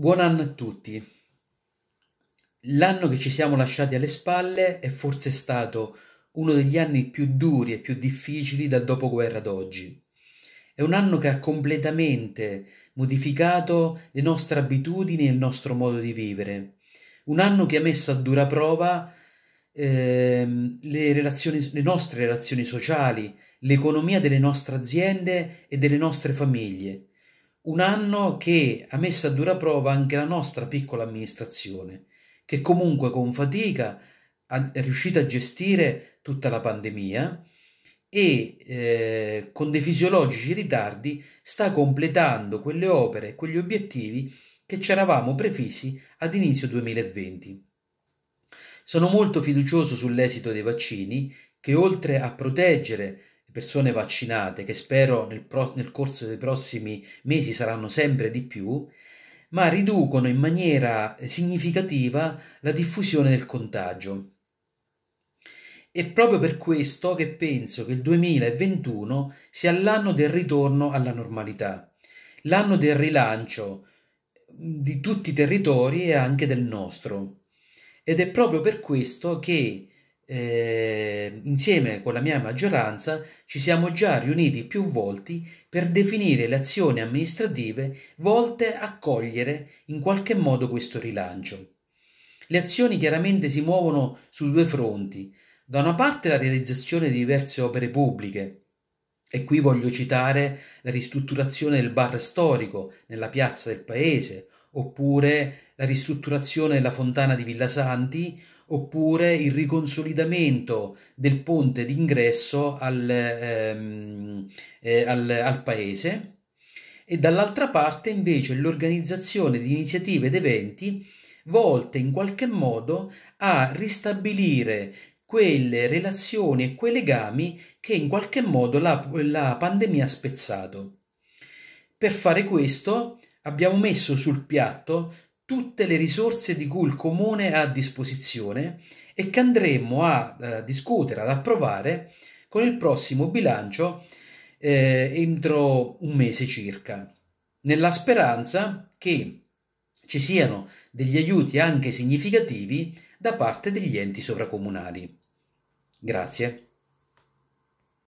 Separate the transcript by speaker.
Speaker 1: Buon anno a tutti. L'anno che ci siamo lasciati alle spalle è forse stato uno degli anni più duri e più difficili dal dopoguerra ad oggi. È un anno che ha completamente modificato le nostre abitudini e il nostro modo di vivere. Un anno che ha messo a dura prova ehm, le, relazioni, le nostre relazioni sociali, l'economia delle nostre aziende e delle nostre famiglie un anno che ha messo a dura prova anche la nostra piccola amministrazione, che comunque con fatica è riuscita a gestire tutta la pandemia e eh, con dei fisiologici ritardi sta completando quelle opere e quegli obiettivi che ci eravamo prefissi ad inizio 2020. Sono molto fiducioso sull'esito dei vaccini che oltre a proteggere persone vaccinate, che spero nel, pro- nel corso dei prossimi mesi saranno sempre di più, ma riducono in maniera eh, significativa la diffusione del contagio. È proprio per questo che penso che il 2021 sia l'anno del ritorno alla normalità, l'anno del rilancio mm, di tutti i territori e anche del nostro. Ed è proprio per questo che eh, insieme con la mia maggioranza ci siamo già riuniti più volte per definire le azioni amministrative volte a cogliere in qualche modo questo rilancio. Le azioni chiaramente si muovono su due fronti. Da una parte la realizzazione di diverse opere pubbliche, e qui voglio citare la ristrutturazione del bar storico nella piazza del paese, oppure la ristrutturazione della fontana di Villa Santi, oppure il riconsolidamento del ponte d'ingresso al, ehm, eh, al, al paese e dall'altra parte invece l'organizzazione di iniziative ed eventi volte in qualche modo a ristabilire quelle relazioni e quei legami che in qualche modo la, la pandemia ha spezzato. Per fare questo abbiamo messo sul piatto tutte le risorse di cui il comune ha a disposizione e che andremo a eh, discutere, ad approvare con il prossimo bilancio eh, entro un mese circa, nella speranza che ci siano degli aiuti anche significativi da parte degli enti sovracomunali. Grazie.